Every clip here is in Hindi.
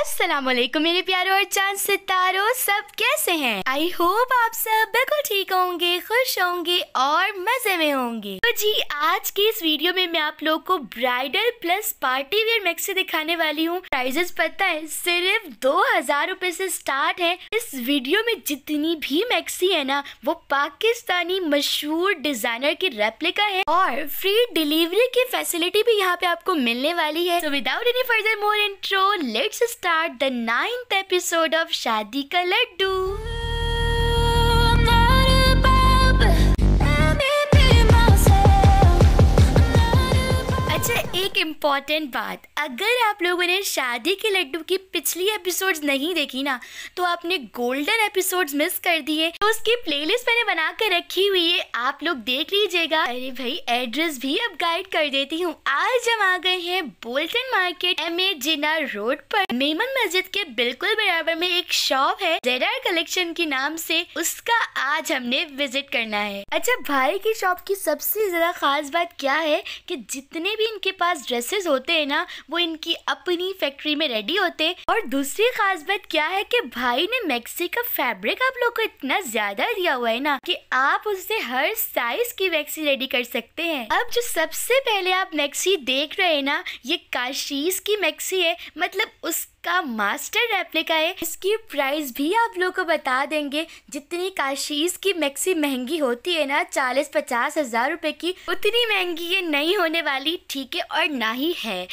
अस्सलाम वालेकुम मेरे प्यारों और चांद सितारों सब कैसे हैं आई होप आप सब बिल्कुल ठीक होंगे खुश होंगे और मजे में होंगे तो जी आज के इस वीडियो में मैं आप लोग को bridal plus party wear maxi दिखाने वाली हूँ प्राइजेस पता है सिर्फ दो हजार रूपए से स्टार्ट है इस वीडियो में जितनी भी मैक्सी है ना वो पाकिस्तानी मशहूर डिजाइनर की रेप्लिका है और फ्री डिलीवरी की फैसिलिटी भी यहाँ पे आपको मिलने वाली है तो without any further more intro let's start start the ninth episode of Shadi Ka Laddu. Important बात अगर आप लोगों ने शादी के लड्डू की पिछली एपिसोड्स नहीं देखी ना तो आपने गोल्डन एपिसोड्स मिस कर दिए तो उसकी प्लेलिस्ट मैंने बना कर रखी हुई है आप लोग देख लीजिएगा अरे भाई एड्रेस भी अब गाइड कर देती हूँ आज हम आ गए हैं Bolton market M A Jinnah road पर मेमन मस्जिद के बिल्कुल बराबर में एक शॉप है जेडर कलेक्शन के नाम से उसका आज हमने विजिट करना है अच्छा भाई की शॉप की सबसे ज्यादा खास बात क्या है कि जितने भी इनके पास ड्रेस पीसेस होते हैं ना वो इनकी अपनी फैक्ट्री में रेडी होते हैं और दूसरी खास बात क्या है कि भाई ने मैक्सी का फैब्रिक आप लोग को इतना ज्यादा दिया हुआ है ना कि आप उससे हर साइज की मैक्सी रेडी कर सकते हैं अब जो सबसे पहले आप मैक्सी देख रहे हैं ना ये काशीज की मैक्सी है मतलब उस का मास्टर रेप्लिका है इसकी प्राइस भी आप लोग को बता देंगे जितनी काशीज की मैक्सी महंगी होती है ना चालीस पचास हजार रुपए की उतनी महंगी ये नहीं होने वाली ठीक है और ना ही है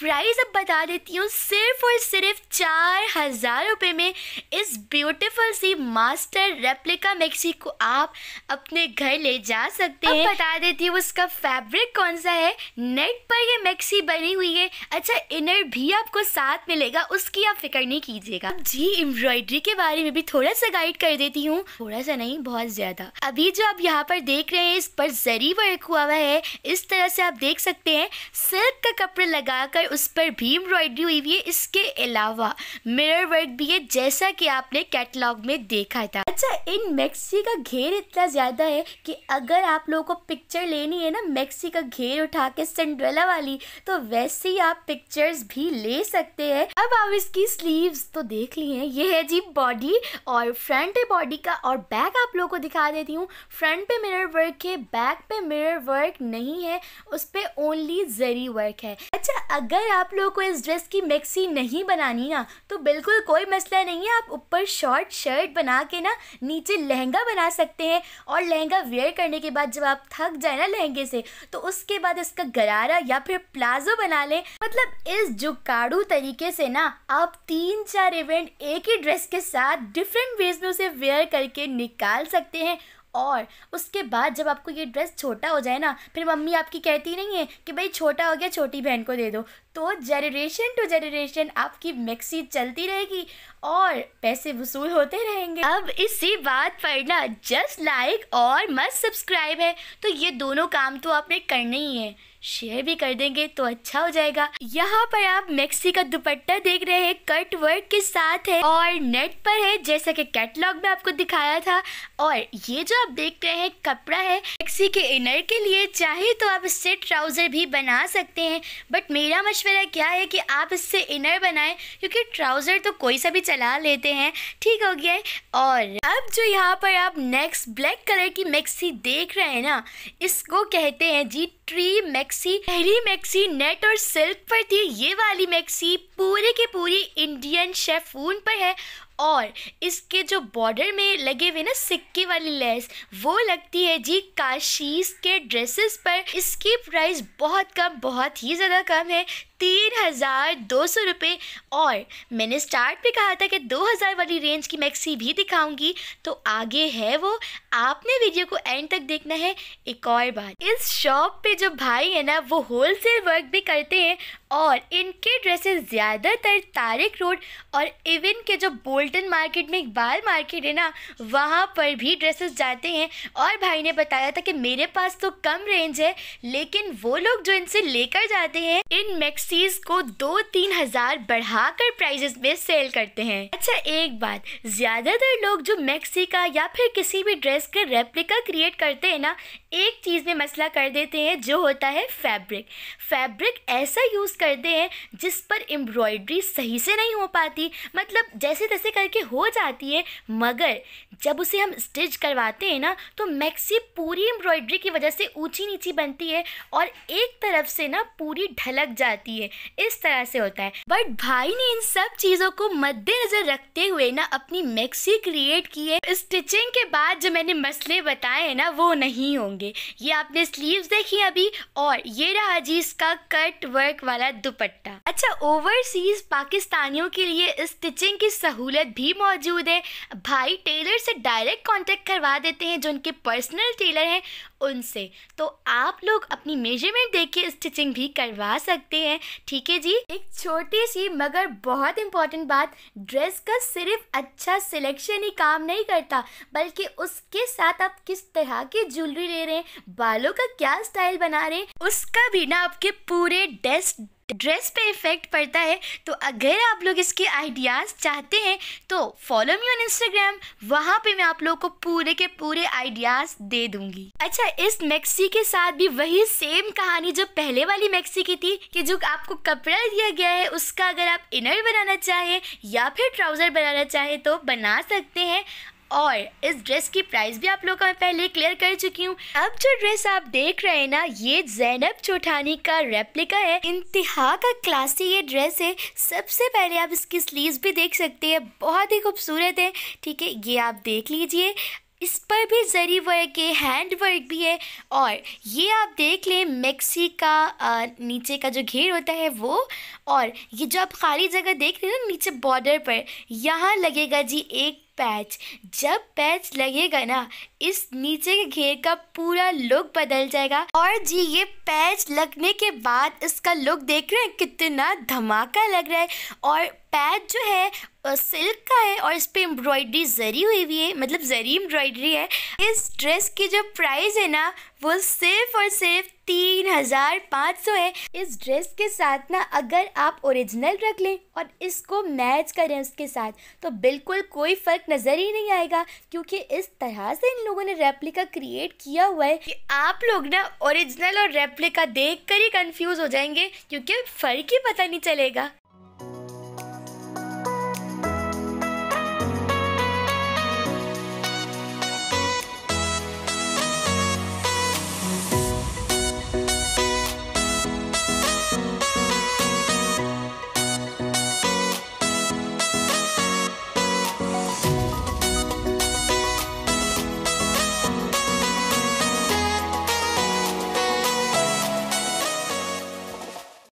प्राइस अब बता देती हूँ सिर्फ और सिर्फ चार हज़ार रुपये में इस ब्यूटीफुल सी मास्टर रेप्लिका मिक्सी को आप अपने घर ले जा सकते हैं बता देती हूँ उसका फैब्रिक कौन सा है नेट पर ये मिक्सी बनी हुई है अच्छा इनर भी आपको साथ मिलेगा उसकी आप फिक्र नहीं कीजिएगा जी एम्ब्रॉयडरी के बारे में भी थोड़ा सा गाइड कर देती हूँ थोड़ा सा नहीं बहुत ज़्यादा अभी जो आप यहाँ पर देख रहे हैं इस पर जरी वर्क हुआ हुआ है इस तरह से आप देख सकते हैं सिल्क का कपड़े लगाकर उस पर भी एम्ब्रॉयडरी हुई हुई है इसके अलावा मिरर वर्क भी है जैसा कि आपने कैटलॉग में देखा था अच्छा इन मैक्सी का घेर इतना ज़्यादा है कि अगर आप लोगों को पिक्चर लेनी है ना मैक्सी का घेर उठा के सिंड्रेला वाली तो वैसे ही आप पिक्चर्स भी ले सकते हैं अब आप इसकी स्लीव्स तो देख ली हैं ये है जी बॉडी और फ्रंट है बॉडी का और बैक आप लोगों को दिखा देती हूँ फ्रंट पे मिरर वर्क है बैक पे मिरर वर्क नहीं है उस पर ओनली जरी वर्क है अच्छा अगर अगर आप लोग को इस ड्रेस की मैक्सी नहीं बनानी ना तो बिल्कुल कोई मसला नहीं है आप ऊपर शॉर्ट शर्ट बना के ना नीचे लहंगा बना सकते हैं और लहंगा वेयर करने के बाद जब आप थक जाए ना लहंगे से तो उसके बाद इसका गरारा या फिर प्लाजो बना लें मतलब इस जुकाड़ू तरीके से ना आप तीन चार इवेंट एक ही ड्रेस के साथ डिफरेंट वेज में उसे वेयर करके निकाल सकते हैं और उसके बाद जब आपको ये ड्रेस छोटा हो जाए ना फिर मम्मी आपकी कहती नहीं है कि भाई छोटा हो गया छोटी बहन को दे दो तो जनरेशन टू जनरेशन आपकी मैक्सी चलती रहेगी और पैसे वसूल होते रहेंगे अब इसी बात पर ना जस्ट लाइक और मस्त सब्सक्राइब है तो ये दोनों काम तो आपने करना ही है शेयर भी कर देंगे तो अच्छा हो जाएगा यहाँ पर आप मैक्सी का दुपट्टा देख रहे हैं कट वर्क के साथ है और नेट पर है जैसा कि कैटलॉग में आपको दिखाया था और ये जो आप देख रहे हैं कपड़ा है मैक्सी के इनर के लिए चाहे तो आप इससे ट्राउज़र भी बना सकते हैं बट मेरा मशवरा क्या है कि आप इससे इनर बनाए क्योंकि ट्राउज़र तो कोई सा भी चला लेते हैं ठीक हो गया है और अब जो यहाँ पर आप नेक्स्ट ब्लैक कलर की मैक्सी देख रहे हैं ना इसको कहते हैं जी ट्री मैक्सी पहली मैक्सी नेट और सिल्क पर थी ये वाली मैक्सी पूरे की पूरी इंडियन शेफून पर है और इसके जो बॉर्डर में लगे हुए ना सिक्के वाली लेस वो लगती है जी काशीज के ड्रेसेस पर इसकी प्राइस बहुत कम बहुत ही ज़्यादा कम है तीन हज़ार दो सौ रुपये और मैंने स्टार्ट पे कहा था कि दो हज़ार वाली रेंज की मैक्सी भी दिखाऊंगी तो आगे है वो आपने वीडियो को एंड तक देखना है एक और बात इस शॉप पे जो भाई है ना वो होल सेल वर्क भी करते हैं और इनके ड्रेसेस ज़्यादातर तारिक रोड और इवन के जो बोल्टन मार्केट में इकबाल मार्केट है ना वहाँ पर भी ड्रेसेस जाते हैं और भाई ने बताया था कि मेरे पास तो कम रेंज है लेकिन वो लोग जो इनसे लेकर जाते हैं इन मैक्स सीरीज को दो तीन हजार बढ़ाकर प्राइजेस में सेल करते हैं अच्छा एक बात ज्यादातर लोग जो मैक्सी का या फिर किसी भी ड्रेस का रेप्लिका क्रिएट करते हैं ना एक चीज़ में मसला कर देते हैं जो होता है फैब्रिक फैब्रिक ऐसा यूज़ करते हैं जिस पर एम्ब्रॉयड्री सही से नहीं हो पाती मतलब जैसे तैसे करके हो जाती है मगर जब उसे हम स्टिच करवाते हैं ना तो मैक्सी पूरी एम्ब्रॉयड्री की वजह से ऊंची नीची बनती है और एक तरफ से ना पूरी ढलक जाती है इस तरह से होता है बट भाई ने इन सब चीज़ों को मद्देनज़र रखते हुए ना अपनी मैक्सी क्रिएट की है स्टिचिंग के बाद जो मैंने मसले बताए हैं ना वो नहीं होंगे होंगे ये आपने स्लीव्स देखी अभी और ये रहा जी इसका कट वर्क वाला दुपट्टा अच्छा ओवरसीज पाकिस्तानियों के लिए स्टिचिंग की सहूलत भी मौजूद है भाई टेलर से डायरेक्ट कॉन्टेक्ट करवा देते हैं जो उनके पर्सनल टेलर हैं उनसे तो आप लोग अपनी मेजरमेंट देख के स्टिचिंग भी करवा सकते हैं ठीक है जी एक छोटी सी मगर बहुत इंपॉर्टेंट बात ड्रेस का सिर्फ अच्छा सिलेक्शन ही काम नहीं करता बल्कि उसके साथ आप किस तरह की ज्वेलरी ले रहे हैं बालों का क्या स्टाइल बना रहे हैं उसका भी ना आपके पूरे ड्रेस ड्रेस पे इफेक्ट पड़ता है तो अगर आप लोग इसके आइडियाज़ चाहते हैं तो फॉलो मी ऑन इंस्टाग्राम वहाँ पे मैं आप लोगों को पूरे के पूरे आइडियाज़ दे दूंगी अच्छा इस मैक्सी के साथ भी वही सेम कहानी जो पहले वाली मैक्सी की थी कि जो आपको कपड़ा दिया गया है उसका अगर आप इनर बनाना चाहें या फिर ट्राउज़र बनाना चाहें तो बना सकते हैं और इस ड्रेस की प्राइस भी आप लोगों का मैं पहले क्लियर कर चुकी हूँ अब जो ड्रेस आप देख रहे हैं ना ये जैनब चौठानी का रेप्लिका है इंतहा का क्लासी ये ड्रेस है सबसे पहले आप इसकी स्लीव्स भी देख सकते हैं बहुत ही खूबसूरत है ठीक है ये आप देख लीजिए इस पर भी जरी वर्क है हैंड वर्क भी है और ये आप देख लें मैक्सी का आ, नीचे का जो घेर होता है वो और ये जो आप खाली जगह देख रहे हैं ना नीचे बॉर्डर पर यहाँ लगेगा जी एक पैच जब पैच लगेगा ना इस नीचे के घेर का पूरा लुक बदल जाएगा और जी ये पैच लगने के बाद इसका लुक देख रहे हैं कितना धमाका लग रहा है और पैच जो है सिल्क का है और इस पर एम्ब्रॉयडरी जरी हुई हुई है मतलब जरी एम्ब्रॉयडरी है इस ड्रेस की जो प्राइस है ना वो सिर्फ और सिर्फ तीन हज़ार पाँच सौ है इस ड्रेस के साथ ना अगर आप ओरिजिनल रख लें और इसको मैच करें उसके साथ तो बिल्कुल कोई फ़र्क नज़र ही नहीं आएगा क्योंकि इस तरह से इन लोगों ने रेप्लिका क्रिएट किया हुआ है कि आप लोग ना ओरिजिनल और रेप्लिका देख कर ही कन्फ्यूज़ हो जाएंगे क्योंकि फ़र्क ही पता नहीं चलेगा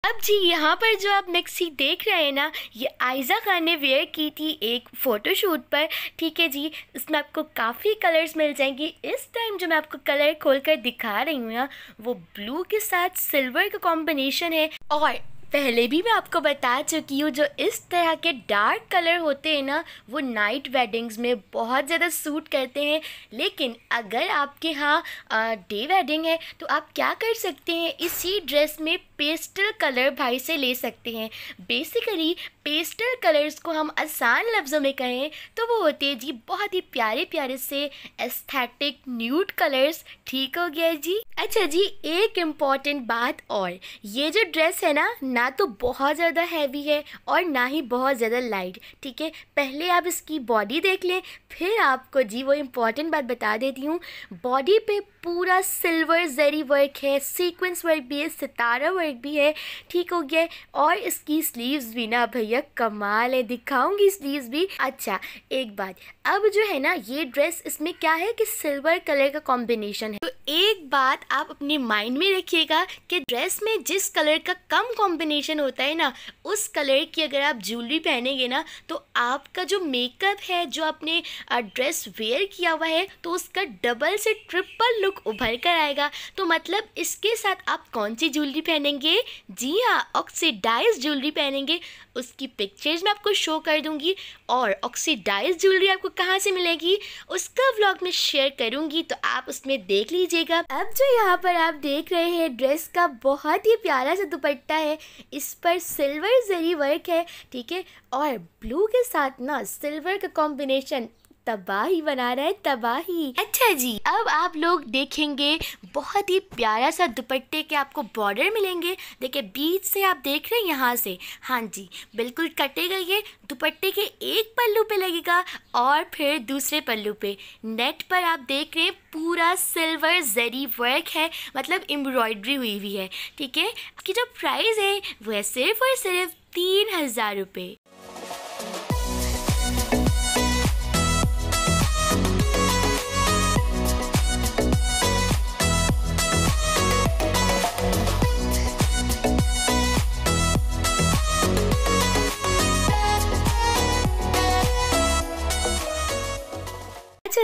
अब जी यहाँ पर जो आप मिक्सी देख रहे हैं ना ये आयज़ा खान ने वेयर की थी एक फ़ोटोशूट पर ठीक है जी इसमें आपको काफ़ी कलर्स मिल जाएंगे इस टाइम जो मैं आपको कलर खोल कर दिखा रही हूँ ना वो ब्लू के साथ सिल्वर का कॉम्बिनेशन है और पहले भी मैं आपको बता चुकी हूँ जो इस तरह के डार्क कलर होते हैं ना वो नाइट वेडिंग्स में बहुत ज़्यादा सूट करते हैं लेकिन अगर आपके यहाँ डे वेडिंग है तो आप क्या कर सकते हैं इसी ड्रेस में पेस्टल कलर भाई से ले सकते हैं बेसिकली पेस्टल कलर्स को हम आसान लफ्ज़ों में कहें तो वो होते हैं जी बहुत ही प्यारे प्यारे से एस्थेटिक न्यूट कलर्स ठीक हो गया जी अच्छा जी एक इम्पॉर्टेंट बात और ये जो ड्रेस है ना ना तो बहुत ज़्यादा हैवी है और ना ही बहुत ज़्यादा लाइट ठीक है पहले आप इसकी बॉडी देख लें फिर आपको जी वो इम्पॉर्टेंट बात बता देती हूँ बॉडी पे पूरा सिल्वर जरी वर्क है सीक्वेंस वर्क भी है सितारा वर्क भी है ठीक हो गया और इसकी स्लीव्स भी ना भैया भैया कमाल है दिखाऊंगी चीज भी अच्छा एक बात अब जो है ना ये ड्रेस इसमें क्या है कि सिल्वर कलर का कॉम्बिनेशन है तो एक बात आप अपने माइंड में रखिएगा कि ड्रेस में जिस कलर का कम कॉम्बिनेशन होता है ना उस कलर की अगर आप ज्वेलरी पहनेंगे ना तो आपका जो मेकअप है जो आपने ड्रेस वेयर किया हुआ है तो उसका डबल से ट्रिपल लुक उभर कर आएगा तो मतलब इसके साथ आप कौन सी ज्वेलरी पहनेंगे जी हाँ ऑक्सीडाइज ज्वेलरी पहनेंगे उसकी पिक्चर्स मैं आपको शो कर दूँगी और ऑक्सीडाइज ज्वेलरी आपको कहाँ से मिलेगी उसका व्लॉग में शेयर करूंगी तो आप उसमें देख लीजिएगा अब जो यहाँ पर आप देख रहे हैं ड्रेस का बहुत ही प्यारा सा दुपट्टा है इस पर सिल्वर जरी वर्क है ठीक है और ब्लू के साथ ना सिल्वर का कॉम्बिनेशन तबाही बना रहा है तबाही अच्छा जी अब आप लोग देखेंगे बहुत ही प्यारा सा दुपट्टे के आपको बॉर्डर मिलेंगे देखिए बीच से आप देख रहे हैं यहाँ से हाँ जी बिल्कुल कटेगा ये दुपट्टे के एक पल्लू पे लगेगा और फिर दूसरे पल्लू पे नेट पर आप देख रहे हैं पूरा सिल्वर जरी वर्क है मतलब एम्ब्रॉयड्री हुई हुई है ठीक है कि जो प्राइस है वह सिर्फ और सिर्फ तीन हज़ार रुपये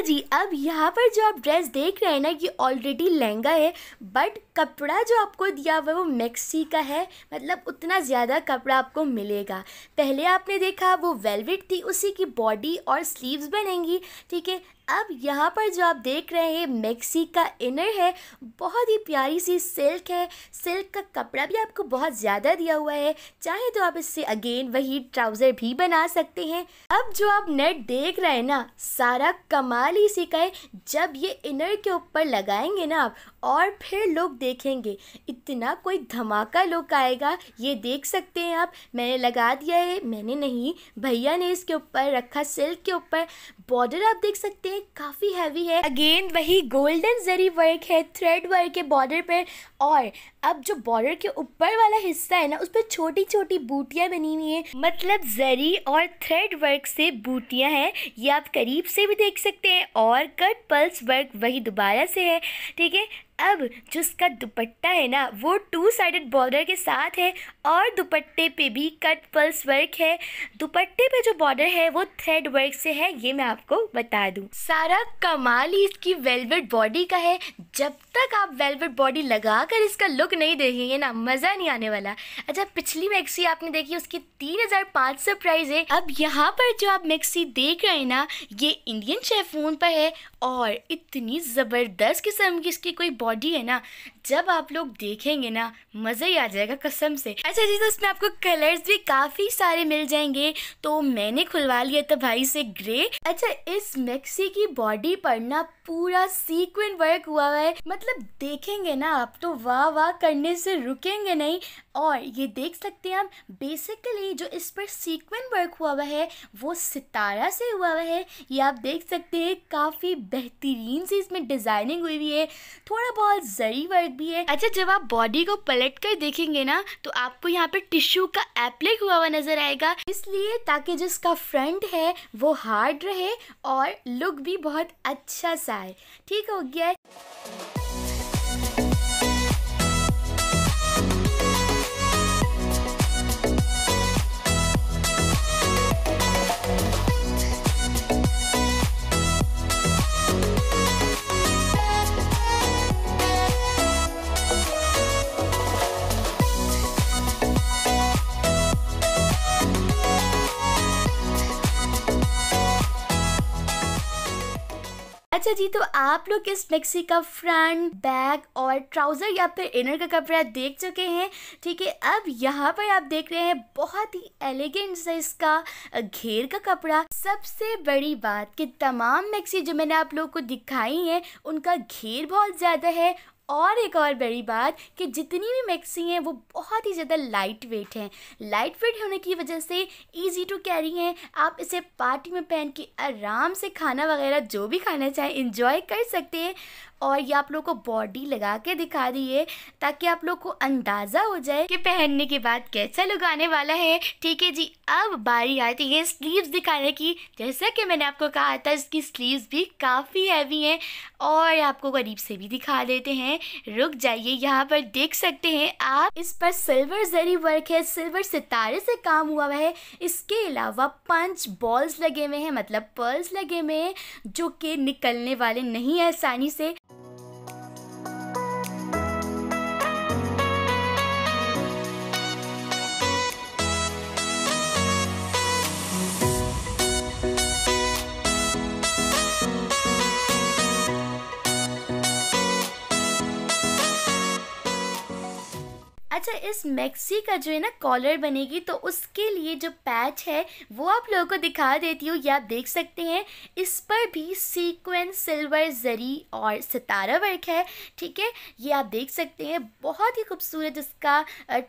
जी अब यहाँ पर जो आप ड्रेस देख रहे हैं ना ये ऑलरेडी लहंगा है बट कपड़ा जो आपको दिया हुआ है वो मैक्सी का है मतलब उतना ज़्यादा कपड़ा आपको मिलेगा पहले आपने देखा वो वेलवेट थी उसी की बॉडी और स्लीव्स बनेंगी ठीक है अब यहाँ पर जो आप देख रहे हैं मैक्सी का इनर है बहुत ही प्यारी सी सिल्क है सिल्क का कपड़ा भी आपको बहुत ज़्यादा दिया हुआ है चाहे तो आप इससे अगेन वही ट्राउज़र भी बना सकते हैं अब जो आप नेट देख रहे हैं ना सारा कमाल ही का है जब ये इनर के ऊपर लगाएंगे ना आप और फिर लोग देखेंगे इतना कोई धमाका लोग आएगा ये देख सकते हैं आप मैंने लगा दिया है मैंने नहीं भैया ने इसके ऊपर रखा सिल्क के ऊपर बॉर्डर आप देख सकते हैं काफ़ी हैवी है अगेन वही गोल्डन जरी वर्क है थ्रेड वर्क है बॉर्डर पर और अब जो बॉर्डर के ऊपर वाला हिस्सा है ना उस पर छोटी छोटी बूटियाँ बनी हुई हैं मतलब जरी और थ्रेड वर्क से बूटियाँ हैं ये आप करीब से भी देख सकते हैं और कट पल्स वर्क वही दोबारा से है ठीक है अब जो इसका दुपट्टा है ना वो टू साइडेड बॉर्डर के साथ है और दुपट्टे पे भी कट पल्स वर्क है दुपट्टे पे जो बॉर्डर है वो थ्रेड वर्क से है ये मैं आपको बता दूं सारा कमाल ही इसकी वेलवेट बॉडी का है जब तक आप वेलवेट बॉडी लगा कर इसका लुक नहीं देखेंगे ना मज़ा नहीं आने वाला अच्छा पिछली मैक्सी आपने देखी उसकी तीन हज़ार पाँच सौ प्राइस है अब यहाँ पर जो आप मैक्सी देख रहे हैं ना ये इंडियन शेफून पर है और इतनी ज़बरदस्त किस्म की इसकी कोई बॉडी है ना जब आप लोग देखेंगे ना मज़ा ही आ जाएगा कसम से अच्छा जी तो उसमें आपको कलर्स भी काफ़ी सारे मिल जाएंगे तो मैंने खुलवा लिया था भाई से ग्रे अच्छा अच्छा इस मिक्सी की बॉडी पर ना पूरा सीक्वेंट वर्क हुआ है मतलब देखेंगे ना आप तो वाह वाह करने से रुकेंगे नहीं और ये देख सकते हैं आप बेसिकली जो इस पर सीक्वेंट वर्क हुआ हुआ है वो सितारा से हुआ हुआ है ये आप देख सकते हैं काफ़ी बेहतरीन से इसमें डिज़ाइनिंग हुई हुई है थोड़ा बहुत जरी वर्क भी है अच्छा जब आप बॉडी को पलट कर देखेंगे ना तो आपको यहाँ पर टिश्यू का एप्लिक हुआ हुआ नज़र आएगा इसलिए ताकि जिसका फ्रंट है वो हार्ड रहे और लुक भी बहुत अच्छा सा है ठीक हो गया है अच्छा जी तो आप लोग इस मिक्सी का फ्रंट बैक और ट्राउजर या फिर इनर का कपड़ा देख चुके हैं ठीक है अब यहाँ पर आप देख रहे हैं बहुत ही एलिगेंट सा इसका घेर का कपड़ा सबसे बड़ी बात कि तमाम मिक्सी जो मैंने आप लोग को दिखाई है उनका घेर बहुत ज़्यादा है और एक और बड़ी बात कि जितनी भी मैक्सी हैं वो बहुत ही ज़्यादा लाइट वेट हैं लाइट वेट होने की वजह से इजी टू कैरी हैं आप इसे पार्टी में पहन के आराम से खाना वगैरह जो भी खाना चाहें इंजॉय कर सकते हैं और ये आप लोग को बॉडी लगा के दिखा दी है ताकि आप लोग को अंदाज़ा हो जाए कि पहनने के बाद कैसा लुक आने वाला है ठीक है जी अब बारी आती है स्लीव्स दिखाने की जैसा कि मैंने आपको कहा था इसकी स्लीव्स भी काफ़ी हैवी हैं और आपको गरीब से भी दिखा देते हैं रुक जाइए यहाँ पर देख सकते हैं आप इस पर सिल्वर जरी वर्क है सिल्वर सितारे से काम हुआ हुआ है इसके अलावा पंच बॉल्स लगे हुए हैं मतलब पर्ल्स लगे हुए हैं जो कि निकलने वाले नहीं है आसानी से अच्छा इस मैक्सी का जो है ना कॉलर बनेगी तो उसके लिए जो पैच है वो आप लोगों को दिखा देती हूँ या आप देख सकते हैं इस पर भी सीक्वेंस सिल्वर जरी और सितारा वर्क है ठीक है ये आप देख सकते हैं बहुत ही खूबसूरत इसका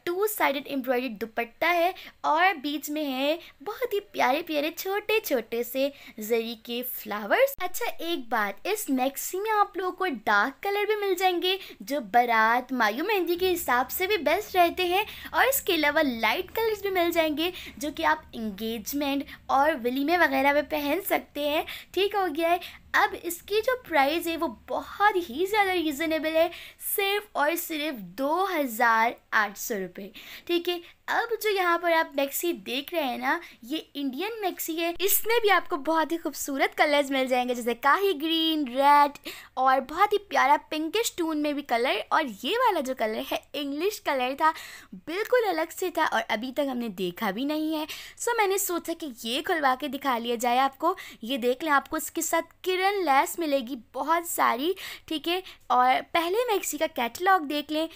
टू साइडेड एम्ब्रॉयड दुपट्टा है और बीच में है बहुत ही प्यारे प्यारे छोटे छोटे से जरी के फ्लावर्स अच्छा एक बात इस मैक्सी में आप लोगों को डार्क कलर भी मिल जाएंगे जो बारात मायू मेहंदी के हिसाब से भी बेस्ट कलर्स रहते हैं और इसके अलावा लाइट कलर्स भी मिल जाएंगे जो कि आप इंगेजमेंट और विलीमे वगैरह में पहन सकते हैं ठीक हो गया है अब इसकी जो प्राइस है वो बहुत ही ज़्यादा रीज़नेबल है सिर्फ और सिर्फ दो हज़ार आठ सौ रुपये ठीक है अब जो यहाँ पर आप मैक्सी देख रहे हैं ना ये इंडियन मैक्सी है इसमें भी आपको बहुत ही खूबसूरत कलर्स मिल जाएंगे जैसे काही ग्रीन रेड और बहुत ही प्यारा पिंकिश टून में भी कलर और ये वाला जो कलर है इंग्लिश कलर था बिल्कुल अलग से था और अभी तक हमने देखा भी नहीं है सो मैंने सोचा कि ये खुलवा के दिखा लिया जाए आपको ये देख लें आपको इसके साथ किर चिल्ड्रन लेस मिलेगी बहुत सारी ठीक है और पहले मैक्सी का कैटलॉग देख लें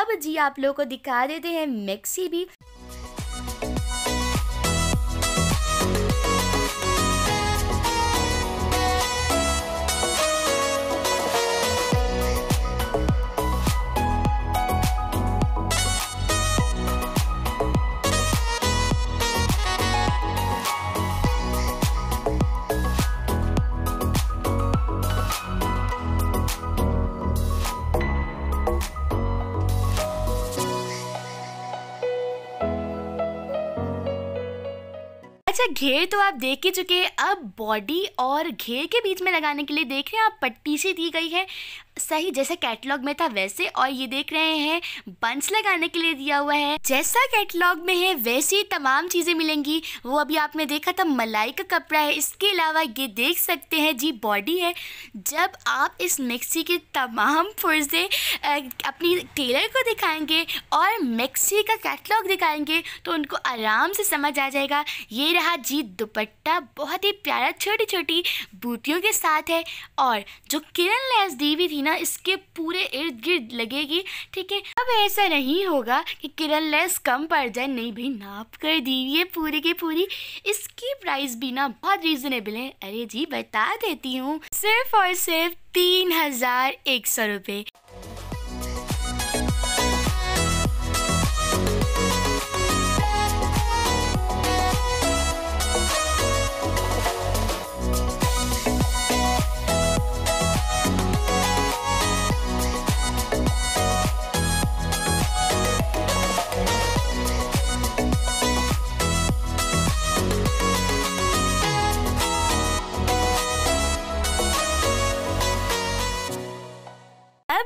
अब जी आप लोगों को दिखा देते हैं मैक्सी भी अच्छा घेर तो आप देख ही चुके हैं अब बॉडी और घेर के बीच में लगाने के लिए देख रहे हैं आप पट्टी सी दी गई है सही जैसे कैटलॉग में था वैसे और ये देख रहे हैं बंच लगाने के लिए दिया हुआ है जैसा कैटलॉग में है वैसी तमाम चीज़ें मिलेंगी वो अभी आपने देखा था मलाई का कपड़ा है इसके अलावा ये देख सकते हैं जी बॉडी है जब आप इस मिक्सी के तमाम पुर्जे अपनी टेलर को दिखाएंगे और मिक्सी का कैटलॉग दिखाएंगे तो उनको आराम से समझ आ जाएगा ये रहा जी दुपट्टा बहुत ही प्यारा छोटी छोटी बूटियों के साथ है और जो किरण लैस दी हुई थी पसीना इसके पूरे इर्द गिर्द लगेगी ठीक है अब ऐसा नहीं होगा कि किरण लेस कम पड़ जाए नहीं भाई नाप कर दी ये पूरी की पूरी इसकी प्राइस भी ना बहुत रीजनेबल है अरे जी बता देती हूँ सिर्फ और सिर्फ तीन हजार एक सौ रुपये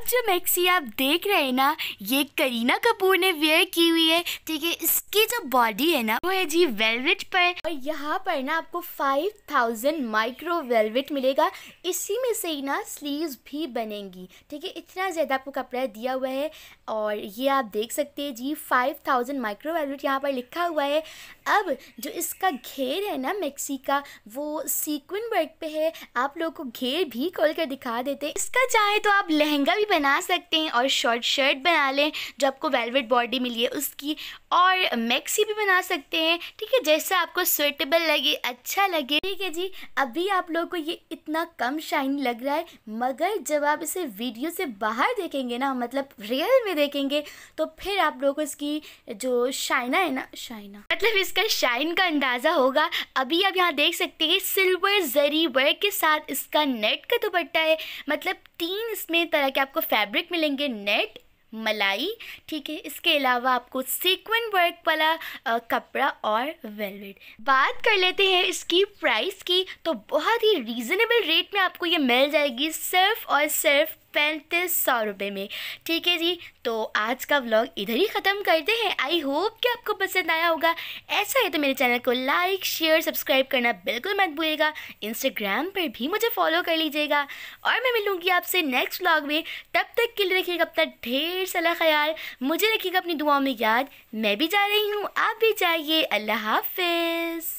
जो मैक्सी आप देख रहे हैं ना ये करीना कपूर ने वेयर की हुई है ठीक है इसकी जो बॉडी है ना वो है जी वेलवेट पर और यहाँ पर ना आपको 5000 माइक्रो वेलवेट मिलेगा इसी में से ही ना स्लीव्स भी बनेंगी ठीक है इतना ज़्यादा आपको कपड़ा दिया हुआ है और ये आप देख सकते हैं जी 5000 माइक्रो वेलवेट यहाँ पर लिखा हुआ है अब जो इसका घेर है ना मैक्सी का वो सीक्वन वर्क पे है आप लोगों को घेर भी खोल कर दिखा देते हैं इसका चाहे तो आप लहंगा भी बना सकते हैं और शॉर्ट शर्ट बना लें जो आपको वेलवेट बॉडी मिली है उसकी और मैक्सी भी बना सकते हैं ठीक है जैसा आपको स्वेटेबल लगे अच्छा लगे ठीक है जी अभी आप लोगों को ये इतना कम शाइन लग रहा है मगर जब आप इसे वीडियो से बाहर देखेंगे ना मतलब रियल में देखेंगे तो फिर आप लोगों को इसकी जो शाइना है ना शाइना मतलब इसका इसका शाइन का अंदाज़ा होगा अभी आप यहाँ देख सकते हैं सिल्वर जरी वर्क के साथ इसका नेट का दुपट्टा है मतलब तीन इसमें तरह के आपको फैब्रिक मिलेंगे नेट मलाई ठीक है इसके अलावा आपको सीक्वन वर्क वाला कपड़ा और वेलवेट बात कर लेते हैं इसकी प्राइस की तो बहुत ही रीज़नेबल रेट में आपको ये मिल जाएगी सिर्फ और सिर्फ पैंतीस सौ रुपये में ठीक है जी तो आज का व्लॉग इधर ही ख़त्म करते हैं आई होप कि आपको पसंद आया होगा ऐसा है तो मेरे चैनल को लाइक शेयर सब्सक्राइब करना बिल्कुल मत भूलिएगा इंस्टाग्राम पर भी मुझे फॉलो कर लीजिएगा और मैं मिलूँगी आपसे नेक्स्ट व्लॉग में तब तक के लिए रखिएगा अपना ढेर सारा ख्याल मुझे रखिएगा अपनी दुआओं में याद मैं भी जा रही हूँ आप भी जाइए अल्लाह हाफिज़